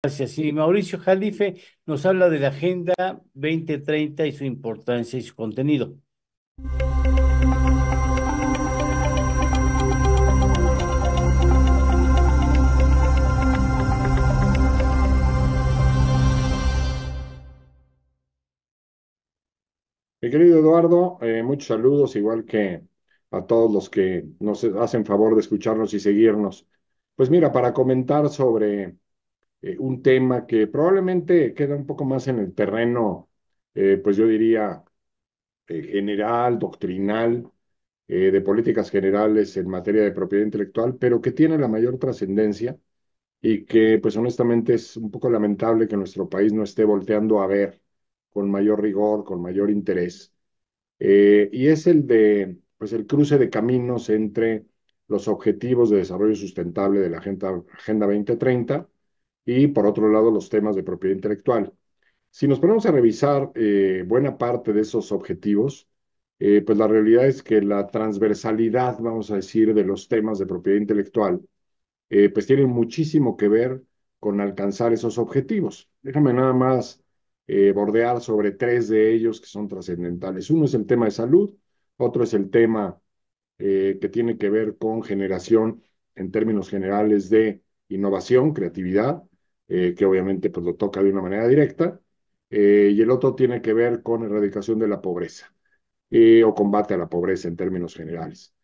Gracias. Y Mauricio Jalife nos habla de la Agenda 2030 y su importancia y su contenido. Mi querido Eduardo, eh, muchos saludos, igual que a todos los que nos hacen favor de escucharnos y seguirnos. Pues mira, para comentar sobre eh, un tema que probablemente queda un poco más en el terreno, eh, pues yo diría, eh, general, doctrinal, de políticas generales en materia de propiedad intelectual, pero que tiene la mayor trascendencia y que pues honestamente es un poco lamentable que nuestro país no esté volteando a ver con mayor rigor, con mayor interés. y es el de pues el cruce de caminos entre los objetivos de desarrollo sustentable de la Agenda, Agenda 2030 y por otro lado los temas de propiedad intelectual. Si nos ponemos a revisar eh, buena parte de esos objetivos, eh, pues la realidad es que la transversalidad, vamos a decir, de los temas de propiedad intelectual, eh, pues tiene muchísimo que ver con alcanzar esos objetivos. Déjame nada más bordear sobre tres de ellos que son trascendentales. Uno es el tema de salud, otro es el tema que tiene que ver con generación en términos generales de innovación, creatividad, eh, que obviamente pues, lo toca de una manera directa, eh, y el otro tiene que ver con erradicación de la pobreza eh, o combate a la pobreza en términos generales.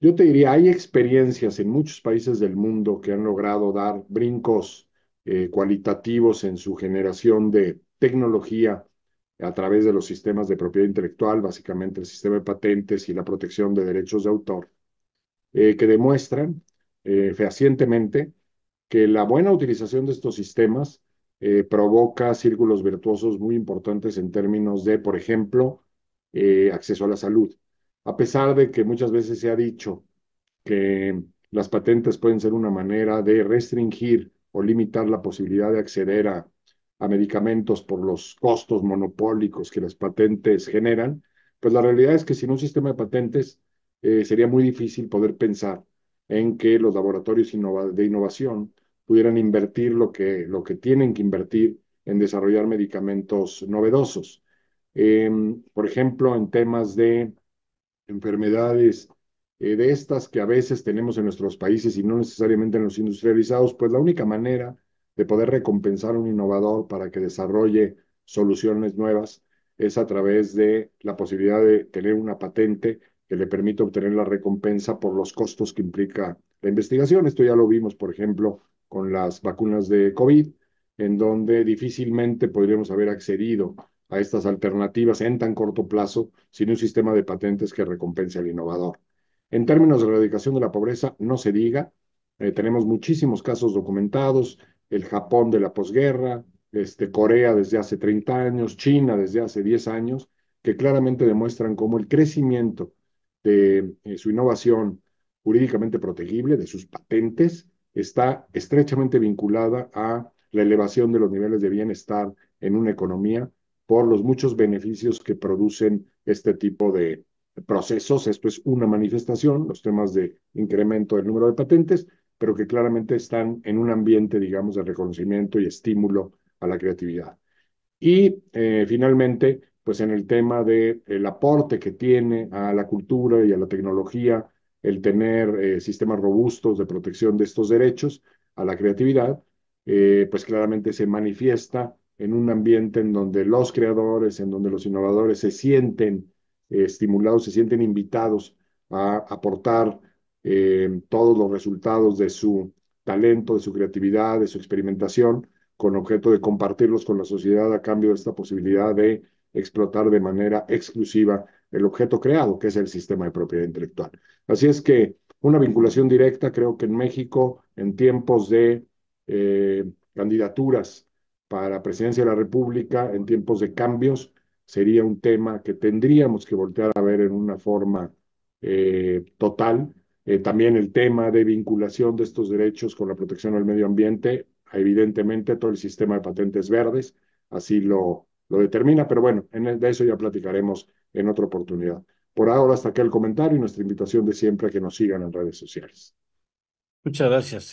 Yo te diría, hay experiencias en muchos países del mundo que han logrado dar brincos cualitativos en su generación de tecnología a través de los sistemas de propiedad intelectual, básicamente el sistema de patentes y la protección de derechos de autor, que demuestran fehacientemente que la buena utilización de estos sistemas eh, provoca círculos virtuosos muy importantes en términos de, por ejemplo, eh, acceso a la salud. A pesar de que muchas veces se ha dicho que las patentes pueden ser una manera de restringir o limitar la posibilidad de acceder a, medicamentos por los costos monopólicos que las patentes generan, pues la realidad es que sin un sistema de patentes eh, sería muy difícil poder pensar en que los laboratorios de innovación pudieran invertir lo que, lo que tienen que invertir en desarrollar medicamentos novedosos. Em, por ejemplo, en temas de enfermedades eh, de estas que a veces tenemos en nuestros países y no necesariamente en los industrializados, pues la única manera de poder recompensar a un innovador para que desarrolle soluciones nuevas es a través de la posibilidad de tener una patente que le permita obtener la recompensa por los costos que implica la investigación. Esto ya lo vimos, por ejemplo, con las vacunas de COVID, en donde difícilmente podríamos haber accedido a estas alternativas en tan corto plazo sin un sistema de patentes que recompense al innovador. En términos de erradicación de la pobreza, no se diga, eh, tenemos muchísimos casos documentados, el Japón de la posguerra, este, Corea desde hace 30 años, China desde hace 10 años, que claramente demuestran cómo el crecimiento de eh, su innovación jurídicamente protegible, de sus patentes, está estrechamente vinculada a la elevación de los niveles de bienestar en una economía por los muchos beneficios que producen este tipo de procesos. Esto es una manifestación, los temas de incremento del número de patentes, pero que claramente están en un ambiente, digamos, de reconocimiento y estímulo a la creatividad. Y eh, finalmente, pues en el tema del el aporte que tiene a la cultura y a la tecnología el tener eh, sistemas robustos de protección de estos derechos a la creatividad, eh, pues claramente se manifiesta en un ambiente en donde los creadores, en donde los innovadores se sienten eh, estimulados, se sienten invitados a aportar todos los resultados de su talento, de su creatividad, de su experimentación, con objeto de compartirlos con la sociedad a cambio de esta posibilidad de explotar de manera exclusiva el objeto creado, que es el sistema de propiedad intelectual. Así es que una vinculación directa, creo que en México, en tiempos de eh, candidaturas para presidencia de la República, en tiempos de cambios, sería un tema que tendríamos que voltear a ver en una forma eh, total. Eh, también el tema de vinculación de estos derechos con la protección al medio ambiente, evidentemente todo el sistema de patentes verdes, así lo, lo determina, pero bueno, de eso ya platicaremos en otra oportunidad. Por ahora, hasta aquí el comentario y nuestra invitación de siempre a que nos sigan en redes sociales. Muchas gracias.